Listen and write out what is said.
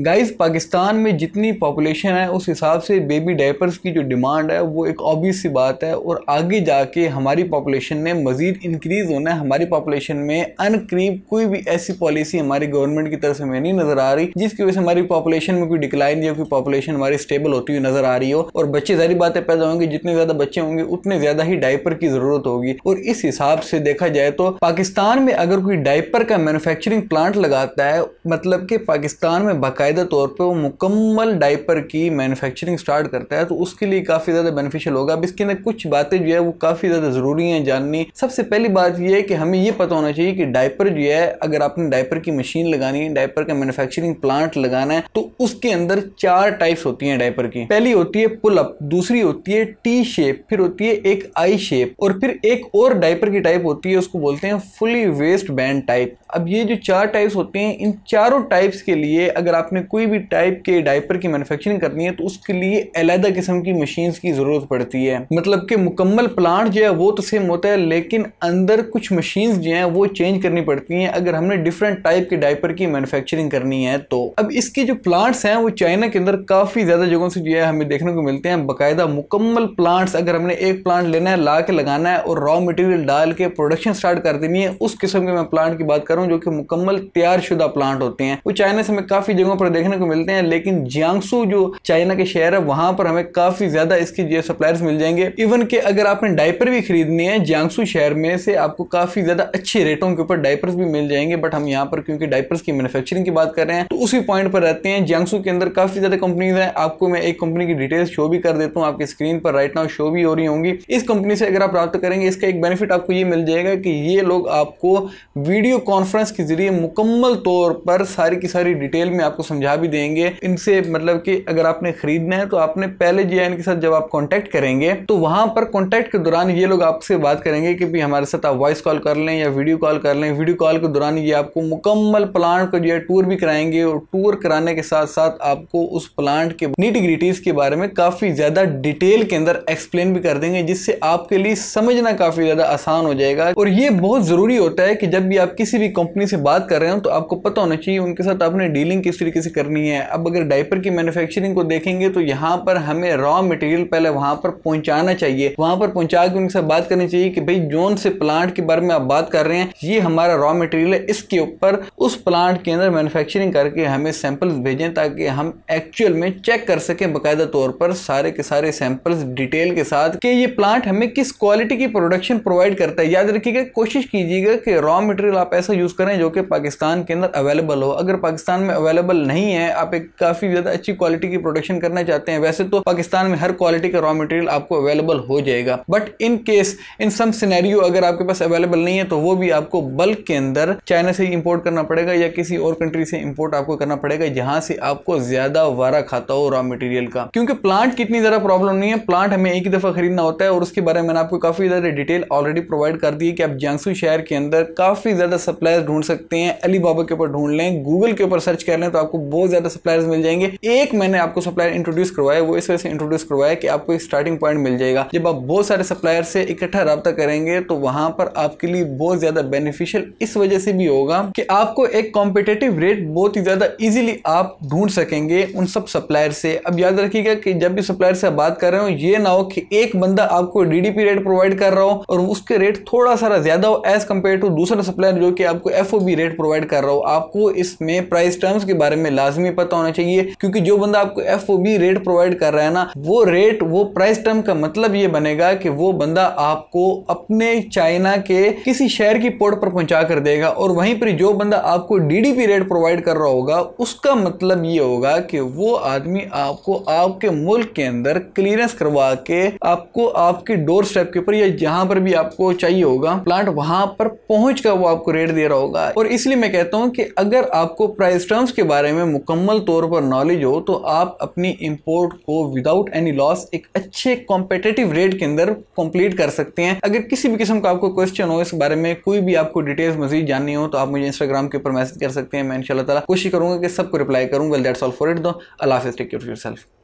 guys Pakistan में जितनी population है उस हिसाब से बेबी डायपर्स की जो डिमांड है वो एक ऑबियस सी बात है और आगे जाके हमारी पॉपुलेशन ने मज़ीद इंक्रीज़ होना है हमारी पॉपुलेशन में अनक्रीब कोई भी ऐसी पॉलिसी हमारी गवर्नमेंट की तरफ से हमें नहीं नज़र आ रही जिसकी वजह से हमारी पॉपुलेशन में कोई डिक्लाइन या कोई पॉपुलेशन हमारी स्टेबल होती हुई नज़र आ रही हो और बच्चे सारी बातें पैदा होंगे जितने ज़्यादा बच्चे होंगे उतने ज़्यादा ही डायपर की ज़रूरत होगी और इस हिसाब से देखा जाए तो पाकिस्तान में अगर कोई डायपर का मैनुफैक्चरिंग प्लांट लगाता है मतलब कि पाकिस्तान में बका बाकायदा तौर पे वो मुकम्मल डाइपर की मैन्युफैक्चरिंग स्टार्ट करता है तो उसके लिए काफ़ी ज़्यादा बेनिफिशियल होगा अब इसके अंदर कुछ बातें जो है वो काफ़ी ज़्यादा ज़रूरी हैं जाननी सबसे पहली बात यह है कि हमें ये पता होना चाहिए कि डाइपर जो है अगर आपने डाइपर की मशीन लगानी है डाइपर का मैन्युफैक्चरिंग प्लांट लगाना है तो उसके अंदर चार टाइप्स होती हैं डाइपर की पहली होती है पुल अप दूसरी होती है टी शेप फिर होती है एक आई शेप और फिर एक और डाइपर की टाइप होती है उसको बोलते हैं फुली वेस्ट बैंड टाइप अब ये जो चार टाइप्स होते हैं इन चारों टाइप्स के लिए अगर आप आपने कोई भी टाइप के डाइपर की मैन्युफैक्चरिंग करनी है तो उसके लिए अलहदा किस्म की मशीन की ज़रूरत पड़ती है मतलब कि मुकम्मल प्लांट जो है वो तो सेम होता है लेकिन अंदर कुछ मशीन जो है वो चेंज करनी पड़ती है अगर हमने डिफरेंट टाइप के डाइपर की मैनुफेक्चरिंग करनी है तो अब इसके जो प्लांट्स हैं वो चाइना के अंदर काफ़ी ज़्यादा जगहों से जो है हमें देखने को मिलते हैं बाकायदा मुकम्मल प्लांट्स अगर हमने एक प्लांट लेना है ला के लगाना है और रॉ मटेरियल डाल के प्रोडक्शन स्टार्ट कर देनी है उस किस्म के मैं प्लांट की बात करूँ जो कि मुकम्मल तैयार शुदा प्लांट होते हैं वो चाइना से हमें काफ़ी जगहों पर देखने को मिलते हैं लेकिन जियांगसू जो चाइना के शहर है वहां पर हमें काफी ज्यादा इसकी जो सप्लायर्स मिल जाएंगे इवन के अगर आपने डायपर भी खरीदनी है जियांगसू शहर में से आपको काफी ज्यादा अच्छे रेटों के ऊपर डायपर्स भी मिल जाएंगे बट हम यहाँ पर क्योंकि डायपर्स की मैनुफेक्चरिंग की बात कर रहे हैं तो उसी पॉइंट पर रहते हैं जियांगसू के अंदर काफी ज्यादा कंपनीज है आपको मैं एक कंपनी की डिटेल्स शो भी कर देता हूँ आपकी स्क्रीन पर राइट नाउ शो भी हो रही होंगी इस कंपनी से अगर आप प्राप्त करेंगे इसका एक बेनिफिट आपको ये मिल जाएगा कि ये लोग आपको वीडियो कॉन्फ्रेंस के जरिए मुकम्मल तौर पर सारी की सारी डिटेल में आपको समझा भी देंगे इनसे मतलब कि अगर आपने खरीदना है तो आपने पहले जे के साथ जब आप कॉन्टैक्ट करेंगे तो वहां पर कॉन्टैक्ट के दौरान ये लोग आपसे बात करेंगे कि भी हमारे साथ आप वॉइस कॉल कर लें या वीडियो कॉल कर लें वीडियो कॉल के दौरान ये आपको मुकम्मल प्लांट का जो है टूर भी कराएंगे और टूर कराने के साथ साथ आपको उस प्लांट के नीट ग्रिटीज के बारे में काफ़ी ज़्यादा डिटेल के अंदर एक्सप्लेन भी कर देंगे जिससे आपके लिए समझना काफ़ी ज़्यादा आसान हो जाएगा और ये बहुत ज़रूरी होता है कि जब भी आप किसी भी कंपनी से बात कर रहे हो तो आपको पता होना चाहिए उनके साथ आपने डीलिंग किस तरीके से करनी है अब अगर डाइपर की मैन्युफैक्चरिंग को देखेंगे तो यहाँ पर हमें रॉ मटेरियल पहले वहां पर पहुंचाना चाहिए वहां पर पहुंचा के उनसे बात करनी चाहिए कि भाई जोन से प्लांट के बारे में आप बात कर रहे हैं ये हमारा रॉ मटेरियल है इसके ऊपर उस प्लांट के अंदर मैन्युफैक्चरिंग करके हमें सैंपल्स भेजें ताकि हम एक्चुअल में चेक कर सकें बाकायदा तौर पर सारे के सारे सैंपल्स डिटेल के साथ कि ये प्लांट हमें किस क्वालिटी की प्रोडक्शन प्रोवाइड करता है याद रखिएगा कोशिश कीजिएगा कि रॉ मटेरियल आप ऐसा यूज़ करें जो कि पाकिस्तान के अंदर अवेलेबल हो अगर पाकिस्तान में अवेलेबल नहीं नहीं है आप एक काफ़ी ज़्यादा अच्छी क्वालिटी की प्रोडक्शन करना चाहते हैं वैसे तो पाकिस्तान में हर क्वालिटी का रॉ मटेरियल आपको अवेलेबल हो जाएगा बट इन केस इन सम समेरियो अगर आपके पास अवेलेबल नहीं है तो वो भी आपको बल्क के अंदर चाइना से इंपोर्ट करना पड़ेगा या किसी और कंट्री से इंपोर्ट आपको करना पड़ेगा जहां से आपको ज़्यादा वारा खाता हो रॉ मटेरियल का क्योंकि प्लांट की इतनी ज़्यादा प्रॉब्लम नहीं है प्लांट हमें एक ही दफ़ा खरीदना होता है और उसके बारे में आपको काफ़ी ज़्यादा डिटेल ऑलरेडी प्रोवाइड कर दी है कि आप जांगसू शहर के अंदर काफ़ी ज़्यादा सप्लायर ढूंढ सकते हैं अली बाबा के ऊपर ढूंढ लें गूगल के ऊपर सर्च कर लें तो आपको बहुत ज़्यादा सप्लायर्स मिल जाएंगे एक मैंने आपको सप्लायर इंट्रोड्यूस करवाया वो इस वजह से इंट्रोड्यूस करवाया कि आपको एक स्टार्टिंग पॉइंट मिल जाएगा जब आप बहुत सारे सप्लायर से इकट्ठा रब्ता करेंगे तो वहां पर आपके लिए बहुत ज़्यादा बेनिफिशियल इस वजह से भी होगा कि आपको एक कॉम्पिटेटिव रेट बहुत ही ज़्यादा इजिली आप ढूंढ सकेंगे उन सब सप्लायर से अब याद रखिएगा कि जब भी सप्लायर से बात कर रहे हो ये ना हो कि एक बंदा आपको डीडीपी रेट प्रोवाइड कर रहा हो और उसके रेट थोड़ा सारा ज़्यादा हो एज़ कम्पेयर टू दूसरा सप्लायर जो कि आपको एफ रेट प्रोवाइड कर रहा हो आपको इसमें प्राइस टर्म्स के बारे में लाजमी पता होना चाहिए क्योंकि जो बंदा आपको एफ रेट प्रोवाइड कर रहा है ना वो रेट वो प्राइस टर्म का मतलब ये बनेगा कि वो बंदा आपको अपने चाइना के किसी शहर की पोर्ट पर पहुंचा कर देगा और वहीं पर जो बंदा आपको डीडीपी रेट प्रोवाइड कर रहा होगा उसका मतलब ये होगा कि वो आदमी आपको आपके मुल्क के अंदर क्लियरेंस करवा के आपको आपके डोर स्टेप के ऊपर या जहां पर भी आपको चाहिए होगा प्लांट वहां पर पहुंच कर वो आपको रेट दे रहा होगा और इसलिए मैं कहता हूं कि अगर आपको प्राइस टर्म्स के बारे बारे में मुकम्मल तौर पर नॉलेज हो तो आप अपनी इम्पोर्ट को विदाउट एनी लॉस एक अच्छे कॉम्पिटेटिव रेट के अंदर कंप्लीट कर सकते हैं अगर किसी भी किस्म का आपको क्वेश्चन हो इस बारे में कोई भी आपको डिटेल्स मजीद जाननी हो तो आप मुझे इंस्टाग्राम के ऊपर मैसेज कर सकते हैं मैं इंशाल्लाह कोशिश करूंगा कि सबको रिप्लाई करूंगा दैट्स ऑल फॉर इट दो अलाफ़ टेक केयर सेल्फ